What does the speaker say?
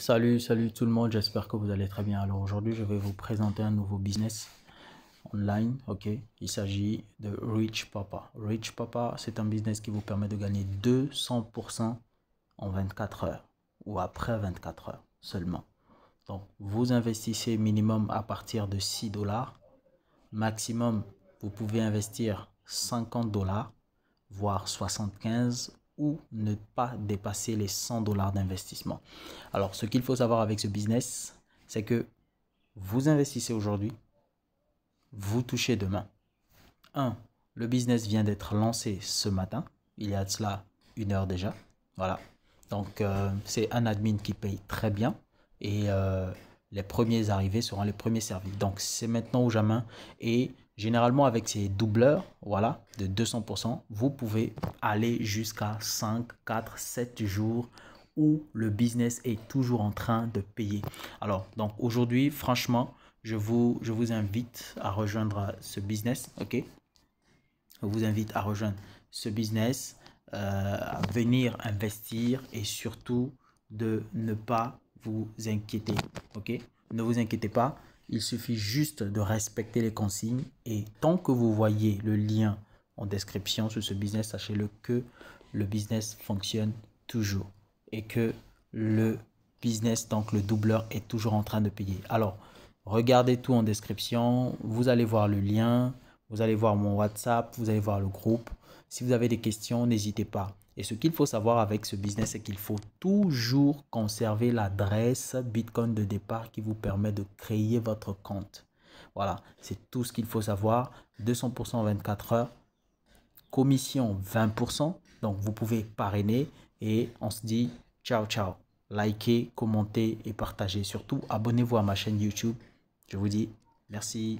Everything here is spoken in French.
Salut, salut tout le monde, j'espère que vous allez très bien. Alors aujourd'hui, je vais vous présenter un nouveau business online, ok Il s'agit de Rich Papa. Rich Papa, c'est un business qui vous permet de gagner 200% en 24 heures ou après 24 heures seulement. Donc, vous investissez minimum à partir de 6 dollars. Maximum, vous pouvez investir 50 dollars, voire 75 ne pas dépasser les 100 dollars d'investissement. Alors, ce qu'il faut savoir avec ce business, c'est que vous investissez aujourd'hui, vous touchez demain. 1. Le business vient d'être lancé ce matin. Il y a de cela une heure déjà. Voilà. Donc, euh, c'est un admin qui paye très bien. Et euh, les premiers arrivés seront les premiers servis. Donc c'est maintenant ou jamais. Et généralement avec ces doubleurs, voilà, de 200%, vous pouvez aller jusqu'à 5, 4, 7 jours où le business est toujours en train de payer. Alors, donc aujourd'hui, franchement, je vous, je vous invite à rejoindre ce business, ok Je vous invite à rejoindre ce business, euh, à venir investir et surtout de ne pas vous inquiétez, Ok Ne vous inquiétez pas. Il suffit juste de respecter les consignes et tant que vous voyez le lien en description sur ce business, sachez-le que le business fonctionne toujours et que le business, donc le doubleur, est toujours en train de payer. Alors, regardez tout en description, vous allez voir le lien, vous allez voir mon WhatsApp, vous allez voir le groupe, si vous avez des questions, n'hésitez pas. Et ce qu'il faut savoir avec ce business, c'est qu'il faut toujours conserver l'adresse Bitcoin de départ qui vous permet de créer votre compte. Voilà, c'est tout ce qu'il faut savoir. 200% en 24 heures, commission 20%. Donc vous pouvez parrainer et on se dit ciao ciao. Likez, commentez et partagez. Surtout, abonnez-vous à ma chaîne YouTube. Je vous dis merci.